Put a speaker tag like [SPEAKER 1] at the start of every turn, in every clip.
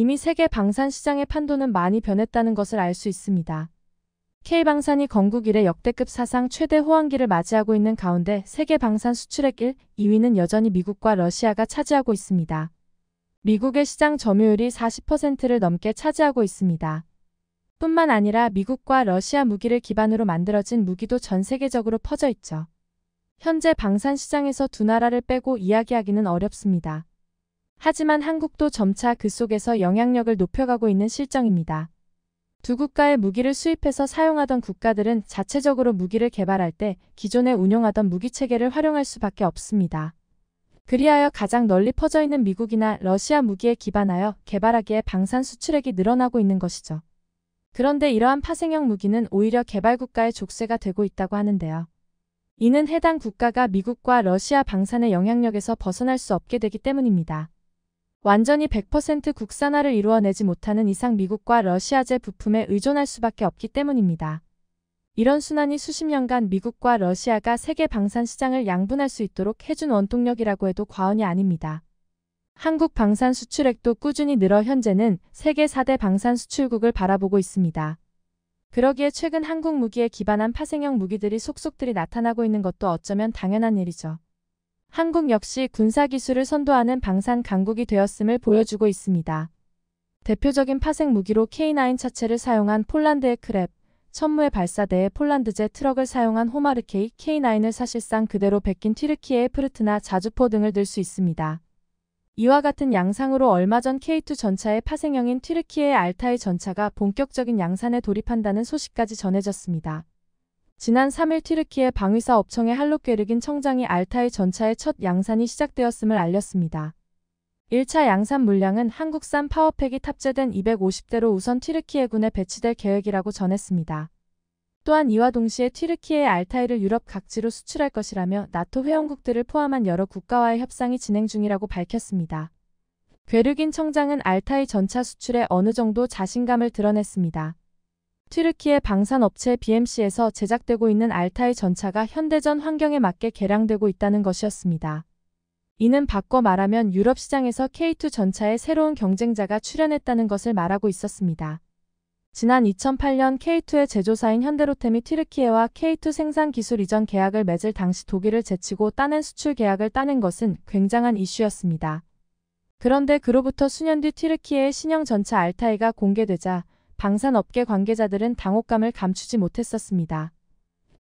[SPEAKER 1] 이미 세계 방산 시장의 판도는 많이 변했다는 것을 알 수 있습니다. K방산이 건국 이래 역대급 사상 최대 호황기를 맞이하고 있는 가운데 세계 방산 수출액 1, 2위는 여전히 미국과 러시아가 차지하고 있습니다. 미국의 시장 점유율이 40%를 넘게 차지하고 있습니다. 뿐만 아니라 미국과 러시아 무기를 기반으로 만들어진 무기도 전 세계적으로 퍼져 있죠. 현재 방산 시장에서 두 나라를 빼고 이야기하기는 어렵습니다. 하지만 한국도 점차 그 속에서 영향력을 높여가고 있는 실정입니다. 두 국가의 무기를 수입해서 사용하던 국가들은 자체적으로 무기를 개발할 때 기존에 운용하던 무기체계를 활용할 수밖에 없습니다. 그리하여 가장 널리 퍼져 있는 미국이나 러시아 무기에 기반하여 개발하기에 방산 수출액이 늘어나고 있는 것이죠. 그런데 이러한 파생형 무기는 오히려 개발국가의 족쇄가 되고 있다고 하는데요. 이는 해당 국가가 미국과 러시아 방산의 영향력에서 벗어날 수 없게 되기 때문입니다. 완전히 100% 국산화를 이루어내지 못하는 이상 미국과 러시아제 부품에 의존할 수밖에 없기 때문입니다. 이런 순환이 수십 년간 미국과 러시아가 세계 방산 시장을 양분할 수 있도록 해준 원동력이라고 해도 과언이 아닙니다. 한국 방산 수출액도 꾸준히 늘어 현재는 세계 4대 방산 수출국을 바라보고 있습니다. 그러기에 최근 한국 무기에 기반한 파생형 무기들이 속속들이 나타나고 있는 것도 어쩌면 당연한 일이죠. 한국 역시 군사기술을 선도하는 방산 강국이 되었음을 보여주고 있습니다. 대표적인 파생 무기로 K9 차체를 사용한 폴란드의 크랩, 천무의 발사대에 폴란드제 트럭을 사용한 호마르케이 K9을 사실상 그대로 베낀 튀르키의 프르트나 자주포 등을 들 수 있습니다. 이와 같은 양상으로 얼마 전 K2 전차의 파생형인 튀르키의 알타이 전차가 본격적인 양산에 돌입한다는 소식까지 전해졌습니다. 지난 3일 튀르키의 방위사 업청의 할로게르긴 청장이 알타이 전차의 첫 양산이 시작되었음을 알렸습니다. 1차 양산 물량은 한국산 파워팩이 탑재된 250대로 우선 튀르키예군에 배치될 계획이라고 전했습니다. 또한 이와 동시에 튀르키의 알타이를 유럽 각지로 수출할 것이라며 나토 회원국들을 포함한 여러 국가와의 협상이 진행 중이라고 밝혔습니다. 괴르긴 청장은 알타이 전차 수출에 어느 정도 자신감을 드러냈습니다. 튀르키의 방산업체 BMC에서 제작되고 있는 알타이 전차가 현대전 환경에 맞게 개량되고 있다는 것이었습니다. 이는 바꿔 말하면 유럽 시장에서 K2 전차의 새로운 경쟁자가 출현했다는 것을 말하고 있었습니다. 지난 2008년 K2의 제조사인 현대로템이 튀르키에와 K2 생산 기술 이전 계약을 맺을 당시 독일을 제치고 따낸 수출 계약을 따낸 것은 굉장한 이슈였습니다. 그런데 그로부터 수년 뒤튀르키에의 신형 전차 알타이가 공개되자 방산업계 관계자들은 당혹감을 감추지 못했었습니다.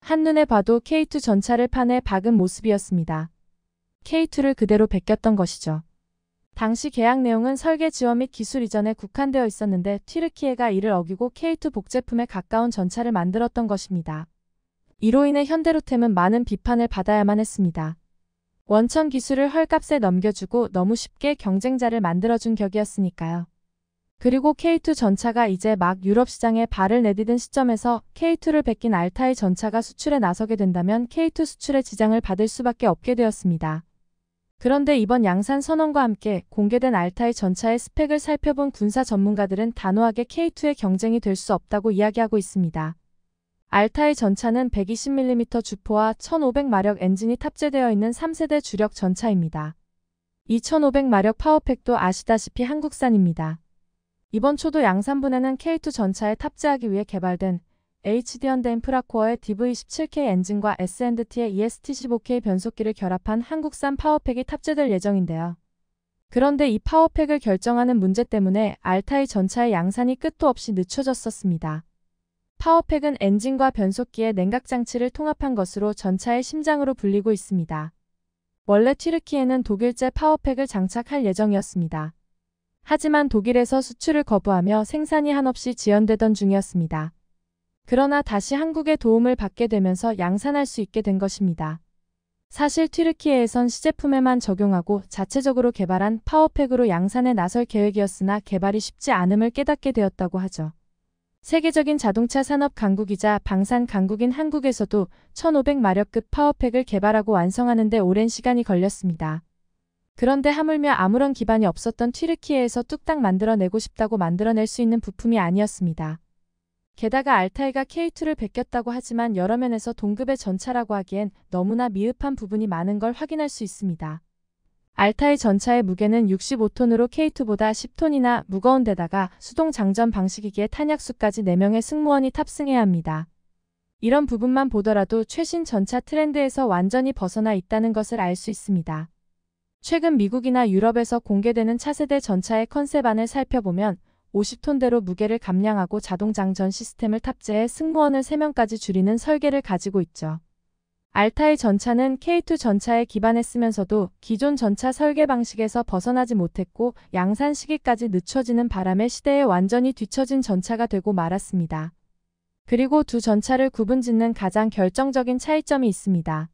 [SPEAKER 1] 한눈에 봐도 K2 전차를 판에 박은 모습이었습니다. K2를 그대로 베꼈던 것이죠. 당시 계약 내용은 설계 지원 및 기술 이전에 국한되어 있었는데 튀르키예가 이를 어기고 K2 복제품에 가까운 전차를 만들었던 것입니다. 이로 인해 현대로템은 많은 비판을 받아야만 했습니다. 원천 기술을 헐값에 넘겨주고 너무 쉽게 경쟁자를 만들어준 격이었으니까요. 그리고 K2 전차가 이제 막 유럽 시장에 발을 내디딘 시점에서 K2를 베낀 알타이 전차가 수출에 나서게 된다면 K2 수출의 지장을 받을 수밖에 없게 되었습니다. 그런데 이번 양산 선언과 함께 공개된 알타이 전차의 스펙을 살펴본 군사 전문가들은 단호하게 K2의 경쟁이 될 수 없다고 이야기하고 있습니다. 알타이 전차는 120mm 주포와 1500마력 엔진이 탑재되어 있는 3세대 주력 전차입니다. 2500마력 파워팩도 아시다시피 한국산입니다. 이번 초도 양산분해는 K2 전차에 탑재하기 위해 개발된 HD 현대인 프라코어의 DV17K 엔진과 S&T의 EST15K 변속기를 결합한 한국산 파워팩이 탑재될 예정인데요. 그런데 이 파워팩을 결정하는 문제 때문에 알타이 전차의 양산이 끝도 없이 늦춰졌었습니다. 파워팩은 엔진과 변속기의 냉각장치를 통합한 것으로 전차의 심장으로 불리고 있습니다. 원래 튀르키에는 독일제 파워팩을 장착할 예정이었습니다. 하지만 독일에서 수출을 거부하며 생산이 한없이 지연되던 중이었습니다. 그러나 다시 한국의 도움을 받게 되면서 양산할 수 있게 된 것입니다. 사실 튀르키예에선 시제품에만 적용하고 자체적으로 개발한 파워팩으로 양산에 나설 계획이었으나 개발이 쉽지 않음을 깨닫게 되었다고 하죠. 세계적인 자동차 산업 강국이자 방산 강국인 한국에서도 1500마력급 파워팩을 개발하고 완성하는데 오랜 시간이 걸렸습니다. 그런데 하물며 아무런 기반이 없었던 튀르키예에서 뚝딱 만들어내고 싶다고 만들어낼 수 있는 부품이 아니었습니다. 게다가 알타이가 K2를 베꼈다고 하지만 여러 면에서 동급의 전차라고 하기엔 너무나 미흡한 부분이 많은 걸 확인할 수 있습니다. 알타이 전차의 무게는 65톤으로 K2보다 10톤이나 무거운 데다가 수동 장전 방식이기에 탄약수까지 4명의 승무원이 탑승해야 합니다. 이런 부분만 보더라도 최신 전차 트렌드에서 완전히 벗어나 있다는 것을 알 수 있습니다. 최근 미국이나 유럽에서 공개되는 차세대 전차의 컨셉 안을 살펴보면 50톤대로 무게를 감량하고 자동장전 시스템을 탑재해 승무원을 3명까지 줄이는 설계를 가지고 있죠. 알타의 전차는 K2 전차에 기반했으면서도 기존 전차 설계 방식에서 벗어나지 못했고 양산 시기까지 늦춰지는 바람에 시대에 완전히 뒤처진 전차가 되고 말았습니다. 그리고 두 전차를 구분짓는 가장 결정적인 차이점이 있습니다.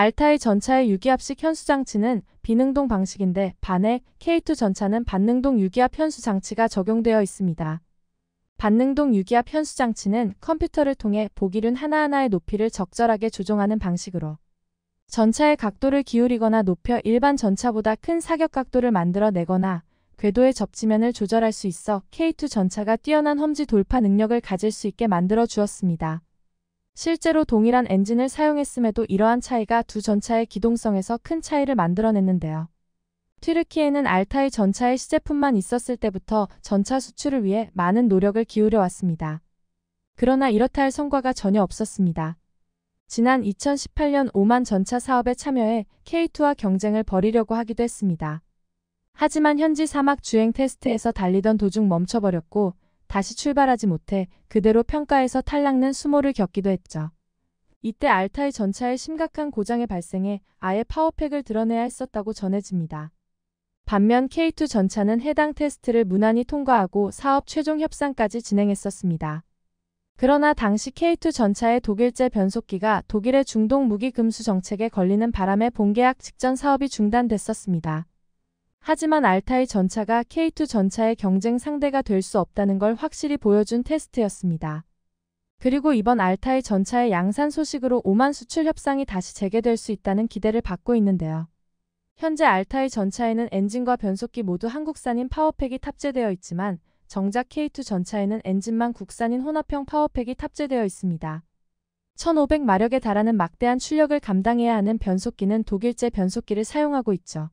[SPEAKER 1] 알타이 전차의 유기압식 현수장치는 비능동 방식인데 반해 K2 전차는 반능동 유기압 현수장치가 적용되어 있습니다. 반능동 유기압 현수장치는 컴퓨터를 통해 보기륜 하나하나의 높이를 적절하게 조정하는 방식으로 전차의 각도를 기울이거나 높여 일반 전차보다 큰 사격 각도를 만들어내거나 궤도의 접지면을 조절할 수 있어 K2 전차가 뛰어난 험지 돌파 능력을 가질 수 있게 만들어 주었습니다. 실제로 동일한 엔진을 사용했음에도 이러한 차이가 두 전차의 기동성에서 큰 차이를 만들어냈는데요. 트르키에는 알타이 전차의 시제품만 있었을 때부터 전차 수출을 위해 많은 노력을 기울여 왔습니다. 그러나 이렇다 할 성과가 전혀 없었습니다. 지난 2018년 오만 전차 사업에 참여해 K2와 경쟁을 벌이려고 하기도 했습니다. 하지만 현지 사막 주행 테스트에서 달리던 도중 멈춰버렸고 다시 출발하지 못해 그대로 평가에서 탈락난 수모를 겪기도 했죠. 이때 알타이 전차의 심각한 고장이 발생해 아예 파워팩을 드러내야 했었다고 전해집니다. 반면 K2 전차는 해당 테스트를 무난히 통과하고 사업 최종 협상까지 진행했었습니다. 그러나 당시 K2 전차의 독일제 변속기가 독일의 중동 무기 금수 정책에 걸리는 바람에 본계약 직전 사업이 중단됐었습니다. 하지만 알타이 전차가 K2 전차의 경쟁 상대가 될 수 없다는 걸 확실히 보여준 테스트였습니다. 그리고 이번 알타이 전차의 양산 소식으로 오만 수출 협상이 다시 재개될 수 있다는 기대를 받고 있는데요. 현재 알타이 전차에는 엔진과 변속기 모두 한국산인 파워팩이 탑재되어 있지만 정작 K2 전차에는 엔진만 국산인 혼합형 파워팩이 탑재되어 있습니다. 1500마력에 달하는 막대한 출력을 감당해야 하는 변속기는 독일제 변속기를 사용하고 있죠.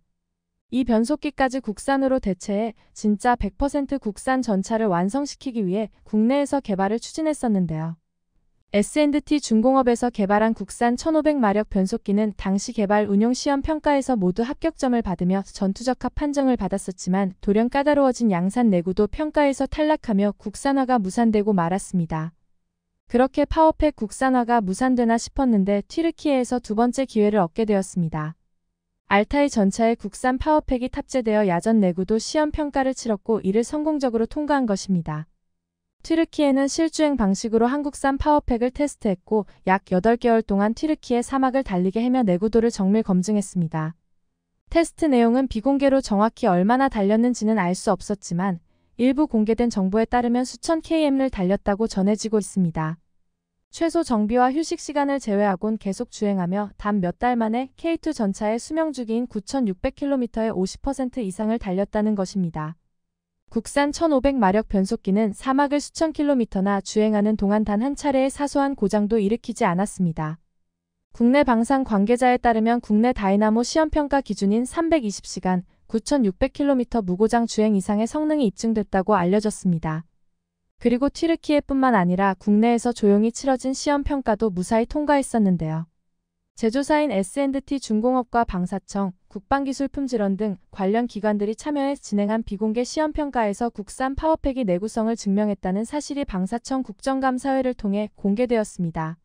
[SPEAKER 1] 이 변속기까지 국산으로 대체해 진짜 100% 국산 전차를 완성시키기 위해 국내에서 개발을 추진했었는데요. S&T 중공업에서 개발한 국산 1500마력 변속기는 당시 개발 운용 시험 평가에서 모두 합격점을 받으며 전투적합 판정을 받았었지만 돌연 까다로워진 양산 내구도 평가에서 탈락하며 국산화가 무산되고 말았습니다. 그렇게 파워팩 국산화가 무산되나 싶었는데 튀르키예에서 두 번째 기회를 얻게 되었습니다. 알타이 전차에 국산 파워팩이 탑재되어 야전 내구도 시험 평가를 치렀고 이를 성공적으로 통과한 것입니다. 트르키에는 실주행 방식으로 한국산 파워팩을 테스트했고 약 8개월 동안 트르키의 사막을 달리게 헤며 내구도를 정밀 검증했습니다. 테스트 내용은 비공개로 정확히 얼마나 달렸는지는 알 수 없었지만 일부 공개된 정보에 따르면 수천 km를 달렸다고 전해지고 있습니다. 최소 정비와 휴식 시간을 제외하곤 계속 주행하며 단 몇 달 만에 K2 전차의 수명 주기인 9,600km의 50% 이상을 달렸다는 것입니다. 국산 1500마력 변속기는 사막을 수천 킬로미터나 주행하는 동안 단 한 차례의 사소한 고장도 일으키지 않았습니다. 국내 방산 관계자에 따르면 국내 다이나모 시험평가 기준인 320시간, 9600km 무고장 주행 이상의 성능이 입증됐다고 알려졌습니다. 그리고 튀르키예뿐만 아니라 국내에서 조용히 치러진 시험 평가도 무사히 통과했었는데요. 제조사인 S&T 중공업과 방사청, 국방기술품질원 등 관련 기관들이 참여해 진행한 비공개 시험 평가에서 국산 파워팩이 내구성을 증명했다는 사실이 방사청 국정감사회를 통해 공개되었습니다.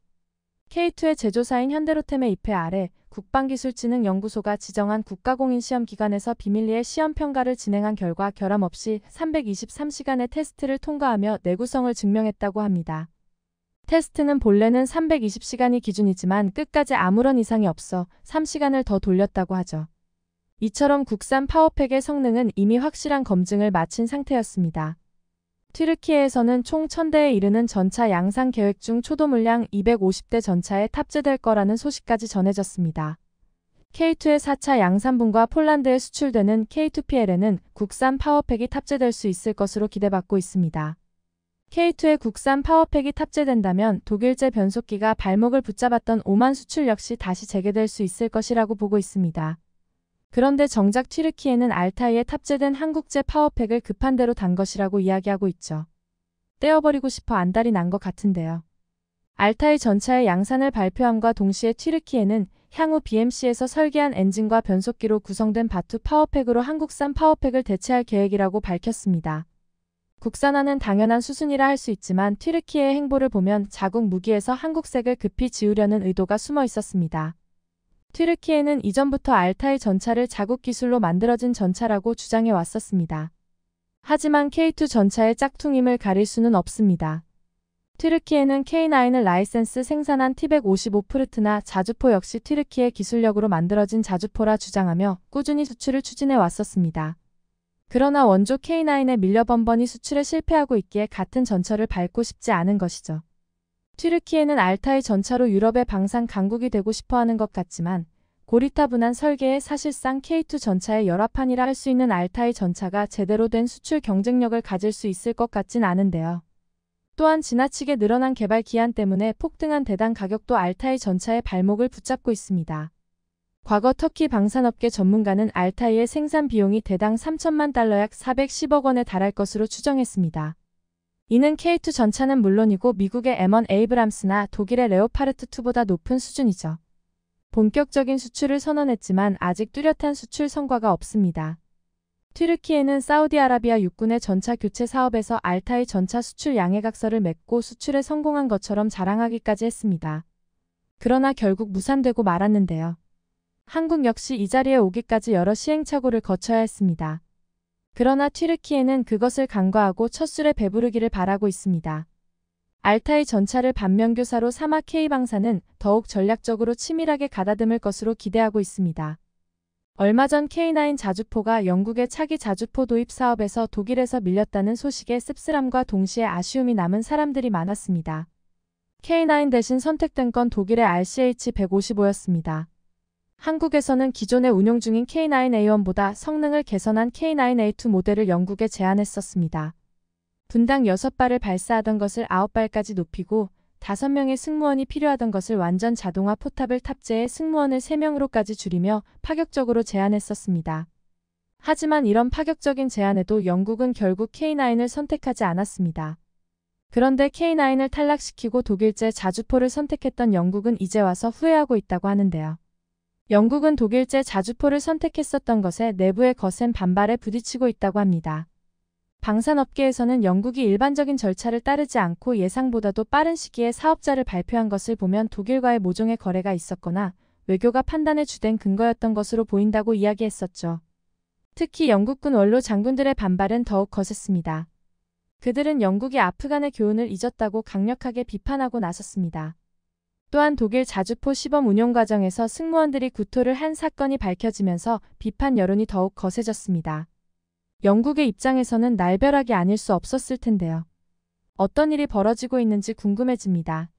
[SPEAKER 1] K2의 제조사인 현대로템의 입회 아래 국방기술진흥연구소가 지정한 국가공인 시험기관에서 비밀리에 시험평가를 진행한 결과 결함 없이 323시간의 테스트를 통과하며 내구성을 증명했다고 합니다. 테스트는 본래는 320시간이 기준이지만 끝까지 아무런 이상이 없어 3시간을 더 돌렸다고 하죠. 이처럼 국산 파워팩의 성능은 이미 확실한 검증을 마친 상태였습니다. 튀르키에서는 총 1000대에 이르는 전차 양산 계획 중 초도 물량 250대 전차에 탑재될 거라는 소식까지 전해졌습니다. K2의 4차 양산분과 폴란드에 수출되는 K2PL에는 국산 파워팩이 탑재될 수 있을 것으로 기대받고 있습니다. K2의 국산 파워팩이 탑재된다면 독일제 변속기가 발목을 붙잡았던 오만 수출 역시 다시 재개될 수 있을 것이라고 보고 있습니다. 그런데 정작 튀르키에는 알타이에 탑재된 한국제 파워팩을 급한 대로 단 것이라고 이야기하고 있죠. 떼어버리고 싶어 안달이 난 것 같은데요. 알타이 전차의 양산을 발표함과 동시에 튀르키에는 향후 BMC에서 설계한 엔진과 변속기로 구성된 바투 파워팩으로 한국산 파워팩을 대체할 계획이라고 밝혔습니다. 국산화는 당연한 수순이라 할 수 있지만 튀르키의 행보를 보면 자국 무기에서 한국색을 급히 지우려는 의도가 숨어 있었습니다. 트르키에는 이전부터 알타이 전차를 자국 기술로 만들어진 전차라고 주장해 왔었습니다. 하지만 K2 전차의 짝퉁임을 가릴 수는 없습니다. 트르키에는 K9을 라이센스 생산한 T155 프르트나 자주포 역시 트르키의 기술력으로 만들어진 자주포라 주장하며 꾸준히 수출을 추진해 왔었습니다. 그러나 원조 K9에 밀려 번번이 수출에 실패하고 있기에 같은 전철을 밟고 싶지 않은 것이죠. 튀르키예는 알타이 전차로 유럽의 방산 강국이 되고 싶어하는 것 같지만 고리타분한 설계에 사실상 K2 전차의 열화판이라 할 수 있는 알타이 전차가 제대로 된 수출 경쟁력을 가질 수 있을 것 같진 않은데요. 또한 지나치게 늘어난 개발 기한 때문에 폭등한 대당 가격도 알타이 전차의 발목을 붙잡고 있습니다. 과거 터키 방산업계 전문가는 알타이의 생산 비용이 대당 3천만 달러 약 410억 원에 달할 것으로 추정했습니다. 이는 K2 전차는 물론이고 미국의 M1 에이브람스나 독일의 레오파르트2보다 높은 수준이죠. 본격적인 수출을 선언했지만 아직 뚜렷한 수출 성과가 없습니다. 트르키에는 사우디아라비아 육군의 전차 교체 사업에서 알타이 전차 수출 양해각서를 맺고 수출에 성공한 것처럼 자랑하기까지 했습니다. 그러나 결국 무산되고 말았는데요. 한국 역시 이 자리에 오기까지 여러 시행착오를 거쳐야 했습니다. 그러나 튀르키에는 그것을 간과하고 첫술에 배부르기를 바라고 있습니다. 알타이 전차를 반면교사로 삼아 K방사는 더욱 전략적으로 치밀하게 가다듬을 것으로 기대하고 있습니다. 얼마 전 K9 자주포가 영국의 차기 자주포 도입 사업에서 독일에서 밀렸다는 소식에 씁쓸함과 동시에 아쉬움이 남은 사람들이 많았습니다. K9 대신 선택된 건 독일의 RCH-155였습니다. 한국에서는 기존에운영 중인 K9A1보다 성능을 개선한 K9A2 모델을 영국에 제안했었습니다. 분당 6발을 발사하던 것을 9발까지 높이고 5명의 승무원이 필요하던 것을 완전 자동화 포탑을 탑재해 승무원을 3명으로까지 줄이며 파격적으로 제안했었습니다. 하지만 이런 파격적인 제안에도 영국은 결국 K9을 선택하지 않았습니다. 그런데 K9을 탈락시키고 독일제 자주포를 선택했던 영국은 이제 와서 후회하고 있다고 하는데요. 영국은 독일제 자주포를 선택했었던 것에 내부의 거센 반발에 부딪히고 있다고 합니다. 방산업계에서는 영국이 일반적인 절차를 따르지 않고 예상보다도 빠른 시기에 사업자를 발표한 것을 보면 독일과의 모종의 거래가 있었거나 외교가 판단의 주된 근거였던 것으로 보인다고 이야기했었죠. 특히 영국군 원로 장군들의 반발은 더욱 거셌습니다. 그들은 영국이 아프간의 교훈을 잊었다고 강력하게 비판하고 나섰습니다. 또한 독일 자주포 시범 운용 과정에서 승무원들이 구토를 한 사건이 밝혀지면서 비판 여론이 더욱 거세졌습니다. 영국의 입장에서는 날벼락이 아닐 수 없었을 텐데요. 어떤 일이 벌어지고 있는지 궁금해집니다.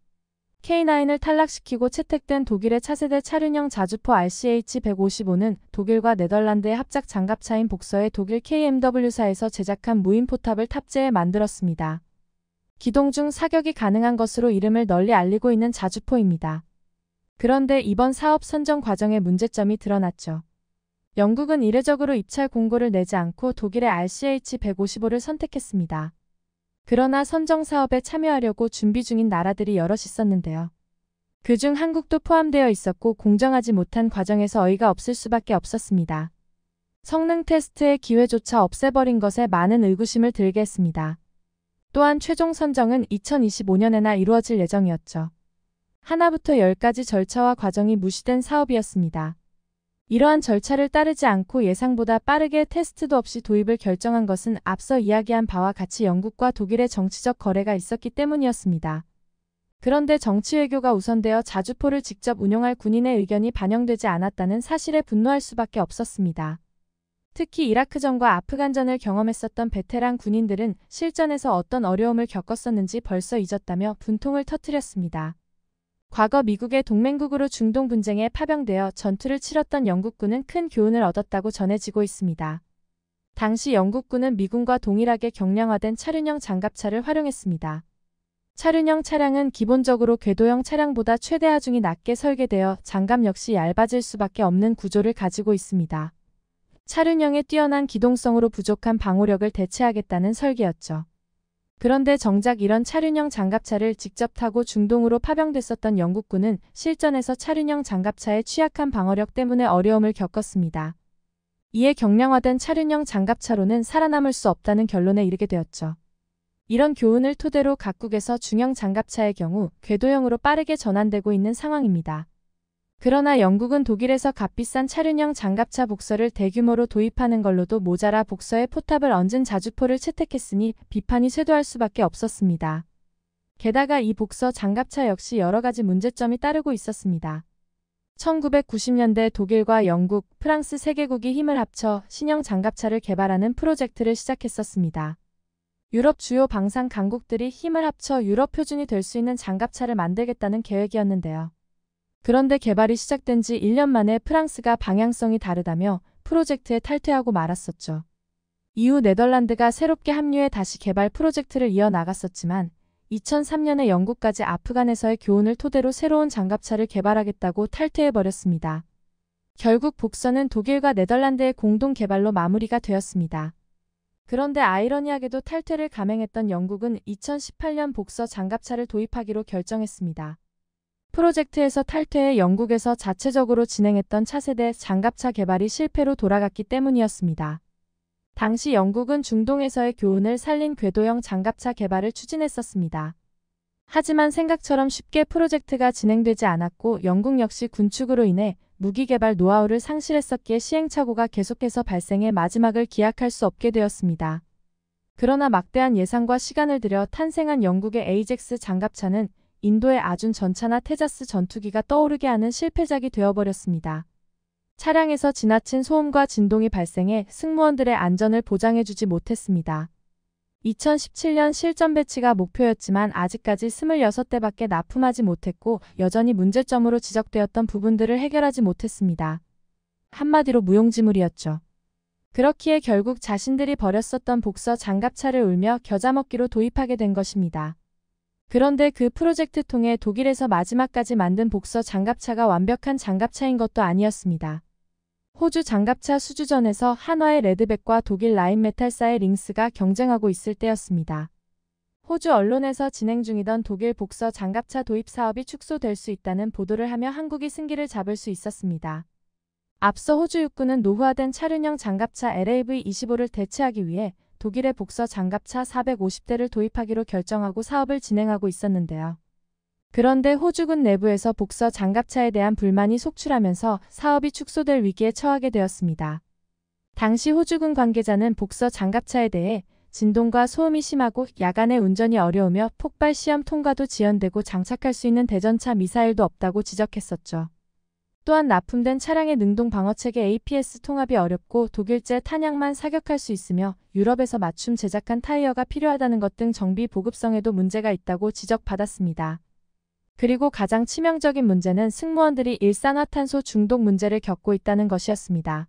[SPEAKER 1] K9을 탈락시키고 채택된 독일의 차세대 차륜형 자주포 RCH-155는 독일과 네덜란드의 합작 장갑차인 복서의 독일 KMW사에서 제작한 무인 포탑을 탑재해 만들었습니다. 기동 중 사격이 가능한 것으로 이름을 널리 알리고 있는 자주포입니다. 그런데 이번 사업 선정 과정에 문제점이 드러났죠. 영국은 이례적으로 입찰 공고를 내지 않고 독일의 RCH-155를 선택했습니다. 그러나 선정 사업에 참여하려고 준비 중인 나라들이 여럿 있었는데요. 그 중 한국도 포함되어 있었고 공정하지 못한 과정에서 어이가 없을 수밖에 없었습니다. 성능 테스트의 기회조차 없애버린 것에 많은 의구심을 들게 했습니다. 또한 최종 선정은 2025년에나 이루어질 예정이었죠. 하나부터 1 0까지 절차와 과정이 무시된 사업이었습니다. 이러한 절차를 따르지 않고 예상보다 빠르게 테스트도 없이 도입을 결정한 것은 앞서 이야기한 바와 같이 영국과 독일의 정치적 거래가 있었기 때문이었습니다. 그런데 정치 외교가 우선되어 자주포를 직접 운영할 군인의 의견이 반영되지 않았다는 사실에 분노할 수밖에 없었습니다. 특히 이라크전과 아프간전을 경험했었던 베테랑 군인들은 실전에서 어떤 어려움을 겪었었는지 벌써 잊었다며 분통을 터뜨렸습니다. 과거 미국의 동맹국으로 중동 분쟁에 파병되어 전투를 치렀던 영국군은 큰 교훈을 얻었다고 전해지고 있습니다. 당시 영국군은 미군과 동일하게 경량화된 차륜형 장갑차를 활용했습니다. 차륜형 차량은 기본적으로 궤도형 차량보다 최대 하중이 낮게 설계되어 장갑 역시 얇아질 수밖에 없는 구조를 가지고 있습니다. 차륜형의 뛰어난 기동성으로 부족한 방호력을 대체하겠다는 설계였죠. 그런데 정작 이런 차륜형 장갑차를 직접 타고 중동으로 파병됐었던 영국군은 실전에서 차륜형 장갑차의 취약한 방어력 때문에 어려움을 겪었습니다. 이에 경량화된 차륜형 장갑차로는 살아남을 수 없다는 결론에 이르게 되었죠. 이런 교훈을 토대로 각국에서 중형 장갑차의 경우 궤도형으로 빠르게 전환되고 있는 상황입니다. 그러나 영국은 독일에서 값비싼 차륜형 장갑차 복서를 대규모로 도입하는 걸로도 모자라 복서에 포탑을 얹은 자주포를 채택했으니 비판이 쇄도할 수밖에 없었습니다. 게다가 이 복서 장갑차 역시 여러 가지 문제점이 따르고 있었습니다. 1990년대 독일과 영국, 프랑스 세개국이 힘을 합쳐 신형 장갑차를 개발하는 프로젝트를 시작했었습니다. 유럽 주요 방산 강국들이 힘을 합쳐 유럽 표준이 될 수 있는 장갑차를 만들겠다는 계획이었는데요. 그런데 개발이 시작된 지 1년 만에 프랑스가 방향성이 다르다며 프로젝트에 탈퇴하고 말았었죠. 이후 네덜란드가 새롭게 합류해 다시 개발 프로젝트를 이어나갔었지만 2003년에 영국까지 아프간에서의 교훈을 토대로 새로운 장갑차를 개발하겠다고 탈퇴해버렸습니다. 결국 복선은 독일과 네덜란드의 공동 개발로 마무리가 되었습니다. 그런데 아이러니하게도 탈퇴를 감행했던 영국은 2018년 복서 장갑차를 도입하기로 결정했습니다. 프로젝트에서 탈퇴해 영국에서 자체적으로 진행했던 차세대 장갑차 개발이 실패로 돌아갔기 때문이었습니다. 당시 영국은 중동에서의 교훈을 살린 궤도형 장갑차 개발을 추진했었습니다. 하지만 생각처럼 쉽게 프로젝트가 진행되지 않았고 영국 역시 군축으로 인해 무기 개발 노하우를 상실했었기에 시행착오가 계속해서 발생해 마지막을 기약할 수 없게 되었습니다. 그러나 막대한 예산과 시간을 들여 탄생한 영국의 에이젝스 장갑차는 인도의 아준 전차나 테자스 전투기가 떠오르게 하는 실패작이 되어버렸습니다. 차량에서 지나친 소음과 진동이 발생해 승무원들의 안전을 보장해주지 못했습니다. 2017년 실전 배치가 목표였지만 아직까지 26대밖에 납품하지 못했고 여전히 문제점으로 지적되었던 부분들을 해결하지 못했습니다. 한마디로 무용지물이었죠. 그렇기에 결국 자신들이 버렸었던 복서 장갑차를 울며 겨자먹기로 도입하게 된 것입니다. 그런데 그 프로젝트 통해 독일에서 마지막까지 만든 복서 장갑차가 완벽한 장갑차인 것도 아니었습니다. 호주 장갑차 수주전에서 한화의 레드백과 독일 라인메탈사의 링스가 경쟁하고 있을 때였습니다. 호주 언론에서 진행 중이던 독일 복서 장갑차 도입 사업이 축소될 수 있다는 보도를 하며 한국이 승기를 잡을 수 있었습니다. 앞서 호주 육군은 노후화된 차륜형 장갑차 LAV-25를 대체하기 위해 독일의 복서 장갑차 450대를 도입하기로 결정하고 사업을 진행하고 있었는데요. 그런데 호주군 내부에서 복서 장갑차에 대한 불만이 속출하면서 사업이 축소될 위기에 처하게 되었습니다. 당시 호주군 관계자는 복서 장갑차에 대해 진동과 소음이 심하고 야간에 운전이 어려우며 폭발 시험 통과도 지연되고 장착할 수 있는 대전차 미사일도 없다고 지적했었죠. 또한 납품된 차량의 능동 방어체계 APS 통합이 어렵고 독일제 탄약만 사격할 수 있으며 유럽에서 맞춤 제작한 타이어가 필요하다는 것 등 정비 보급성에도 문제가 있다고 지적받았습니다. 그리고 가장 치명적인 문제는 승무원들이 일산화탄소 중독 문제를 겪고 있다는 것이었습니다.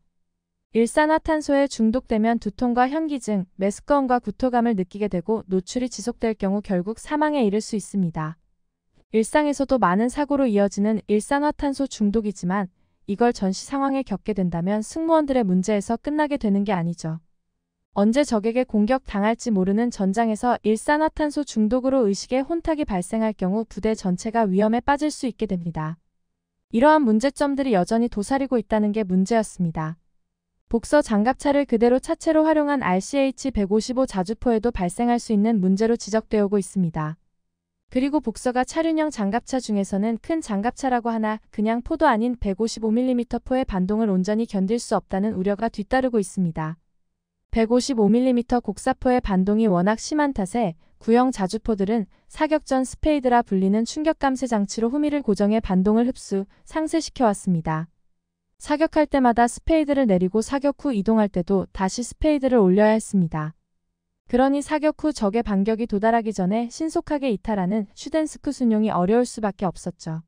[SPEAKER 1] 일산화탄소에 중독되면 두통과 현기증, 메스꺼움과 구토감을 느끼게 되고 노출이 지속될 경우 결국 사망에 이를 수 있습니다. 일상에서도 많은 사고로 이어지는 일산화탄소 중독이지만 이걸 전시 상황에 겪게 된다면 승무원들의 문제에서 끝나게 되는 게 아니죠. 언제 적에게 공격당할지 모르는 전장에서 일산화탄소 중독으로 의식의 혼탁이 발생할 경우 부대 전체가 위험에 빠질 수 있게 됩니다. 이러한 문제점들이 여전히 도사리고 있다는 게 문제였습니다. 복서 장갑차를 그대로 차체로 활용한 RCH-155 자주포에도 발생할 수 있는 문제로 지적되어 오고 있습니다. 그리고 복서가 차륜형 장갑차 중에서는 큰 장갑차라고 하나 그냥 포도 아닌 155mm 포의 반동을 온전히 견딜 수 없다는 우려가 뒤따르고 있습니다. 155mm 곡사포의 반동이 워낙 심한 탓에 구형 자주포들은 사격 전 스페이드라 불리는 충격 감쇄 장치로 후미를 고정해 반동을 흡수, 상쇄시켜 왔습니다. 사격할 때마다 스페이드를 내리고 사격 후 이동할 때도 다시 스페이드를 올려야 했습니다. 그러니 사격 후 적의 반격이 도달하기 전에 신속하게 이탈하는 슈덴스크 순용이 어려울 수밖에 없었죠.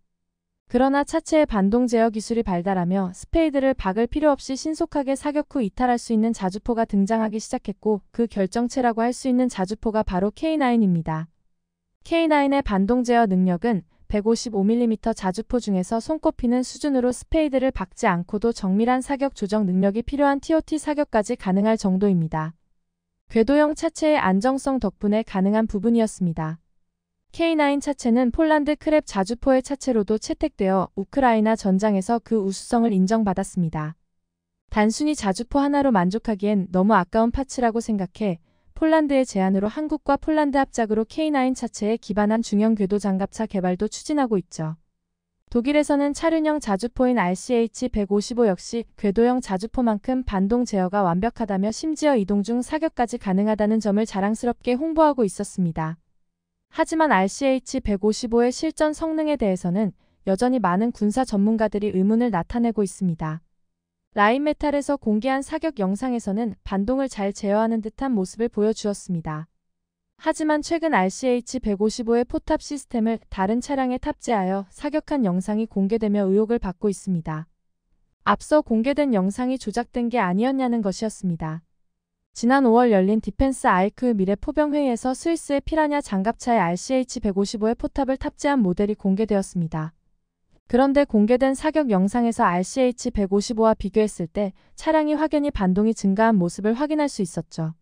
[SPEAKER 1] 그러나 차체의 반동 제어 기술이 발달하며 스페이드를 박을 필요 없이 신속하게 사격 후 이탈할 수 있는 자주포가 등장하기 시작했고 그 결정체라고 할 수 있는 자주포가 바로 K9입니다. K9의 반동 제어 능력은 155mm 자주포 중에서 손꼽히는 수준으로 스페이드를 박지 않고도 정밀한 사격 조정 능력이 필요한 TOT 사격까지 가능할 정도입니다. 궤도형 차체의 안정성 덕분에 가능한 부분이었습니다. K9 차체는 폴란드 크랩 자주포의 차체로도 채택되어 우크라이나 전장에서 그 우수성을 인정받았습니다. 단순히 자주포 하나로 만족하기엔 너무 아까운 파츠라고 생각해 폴란드의 제안으로 한국과 폴란드 합작으로 K9 차체에 기반한 중형 궤도 장갑차 개발도 추진하고 있죠. 독일에서는 차륜형 자주포인 RCH-155 역시 궤도형 자주포만큼 반동 제어가 완벽하다며 심지어 이동 중 사격까지 가능하다는 점을 자랑스럽게 홍보하고 있었습니다. 하지만 RCH-155의 실전 성능에 대해서는 여전히 많은 군사 전문가들이 의문을 나타내고 있습니다. 라인메탈에서 공개한 사격 영상에서는 반동을 잘 제어하는 듯한 모습을 보여주었습니다. 하지만 최근 RCH-155의 포탑 시스템을 다른 차량에 탑재하여 사격한 영상이 공개되며 의혹을 받고 있습니다. 앞서 공개된 영상이 조작된 게 아니었냐는 것이었습니다. 지난 5월 열린 디펜스 아이크 미래 포병회의에서 스위스의 피라냐 장갑차에 RCH-155의 포탑을 탑재한 모델이 공개되었습니다. 그런데 공개된 사격 영상에서 RCH-155와 비교했을 때 차량이 확연히 반동이 증가한 모습을 확인할 수 있었죠.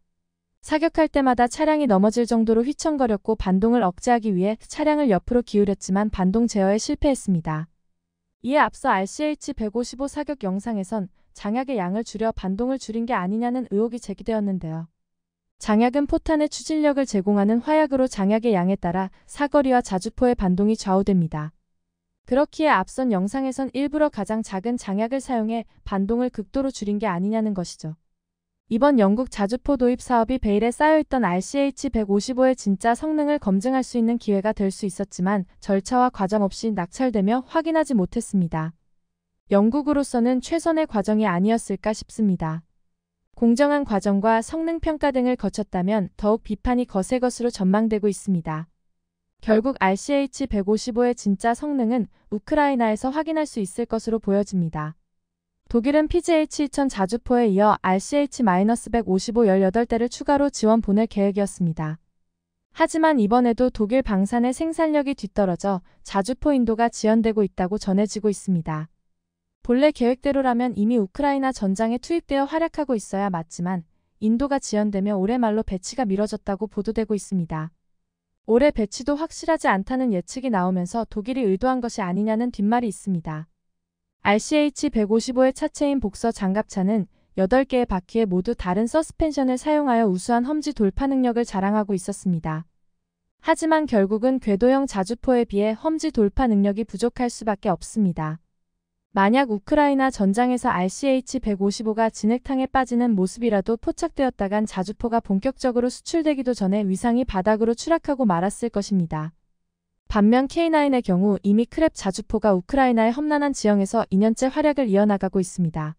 [SPEAKER 1] 사격할 때마다 차량이 넘어질 정도로 휘청거렸고 반동을 억제하기 위해 차량을 옆으로 기울였지만 반동 제어에 실패했습니다. 이에 앞서 RCH-155 사격 영상에선 장약의 양을 줄여 반동을 줄인 게 아니냐는 의혹이 제기되었는데요. 장약은 포탄의 추진력을 제공하는 화약으로 장약의 양에 따라 사거리와 자주포의 반동이 좌우됩니다. 그렇기에 앞선 영상에선 일부러 가장 작은 장약을 사용해 반동을 극도로 줄인 게 아니냐는 것이죠. 이번 영국 자주포 도입 사업이 베일에 쌓여있던 RCH-155의 진짜 성능을 검증할 수 있는 기회가 될 수 있었지만 절차와 과정 없이 낙찰되며 확인하지 못했습니다. 영국으로서는 최선의 과정이 아니었을까 싶습니다. 공정한 과정과 성능 평가 등을 거쳤다면 더욱 비판이 거세 것으로 전망되고 있습니다. 결국 RCH-155의 진짜 성능은 우크라이나에서 확인할 수 있을 것으로 보여집니다. 독일은 PGH 2000 자주포에 이어 RCH-155 18대를 추가로 지원 보낼 계획이었습니다. 하지만 이번에도 독일 방산의 생산력이 뒤떨어져 자주포 인도가 지연되고 있다고 전해지고 있습니다. 본래 계획대로라면 이미 우크라이나 전장에 투입되어 활약하고 있어야 맞지만 인도가 지연되며 올해 말로 배치가 미뤄졌다고 보도되고 있습니다. 올해 배치도 확실하지 않다는 예측이 나오면서 독일이 의도한 것이 아니냐는 뒷말이 있습니다. RCH-155의 차체인 복서 장갑차는 8개의 바퀴에 모두 다른 서스펜션을 사용하여 우수한 험지 돌파 능력을 자랑하고 있었습니다. 하지만 결국은 궤도형 자주포에 비해 험지 돌파 능력이 부족할 수밖에 없습니다. 만약 우크라이나 전장에서 RCH-155가 진흙탕에 빠지는 모습이라도 포착되었다간 자주포가 본격적으로 수출되기도 전에 위상이 바닥으로 추락하고 말았을 것입니다. 반면 K9의 경우 이미 크랩 자주포가 우크라이나의 험난한 지형에서 2년째 활약을 이어나가고 있습니다.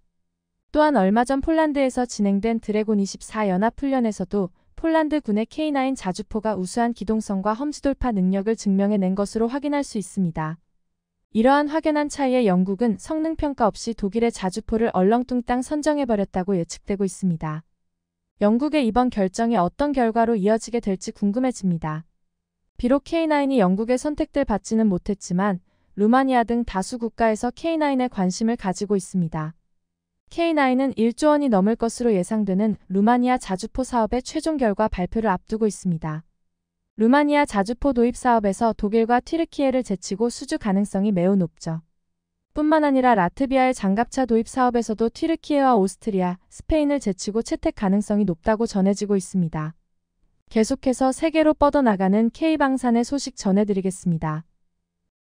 [SPEAKER 1] 또한 얼마 전 폴란드에서 진행된 드래곤 24 연합훈련에서도 폴란드 군의 K9 자주포가 우수한 기동성과 험지돌파 능력을 증명해낸 것으로 확인할 수 있습니다. 이러한 확연한 차이에 영국은 성능평가 없이 독일의 자주포를 얼렁뚱땅 선정해버렸다고 예측되고 있습니다. 영국의 이번 결정이 어떤 결과로 이어지게 될지 궁금해집니다. 비록 K9이 영국의 선택들 받지는 못했지만 루마니아 등 다수 국가에서 K9에 관심을 가지고 있습니다. K9은 1조 원이 넘을 것으로 예상되는 루마니아 자주포 사업의 최종 결과 발표를 앞두고 있습니다. 루마니아 자주포 도입 사업에서 독일과 튀르키예를 제치고 수주 가능성이 매우 높죠. 뿐만 아니라 라트비아의 장갑차 도입 사업에서도 튀르키예와 오스트리아, 스페인을 제치고 채택 가능성이 높다고 전해지고 있습니다. 계속해서 세계로 뻗어나가는 K방산의 소식 전해드리겠습니다.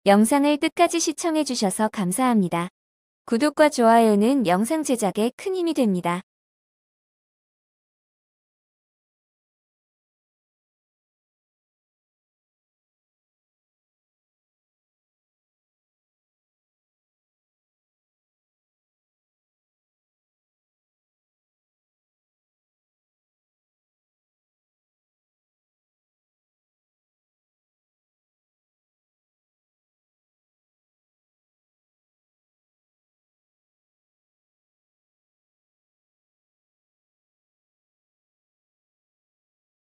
[SPEAKER 1] 영상을 끝까지 시청해주셔서 감사합니다. 구독과 좋아요는 영상 제작에 큰 힘이 됩니다.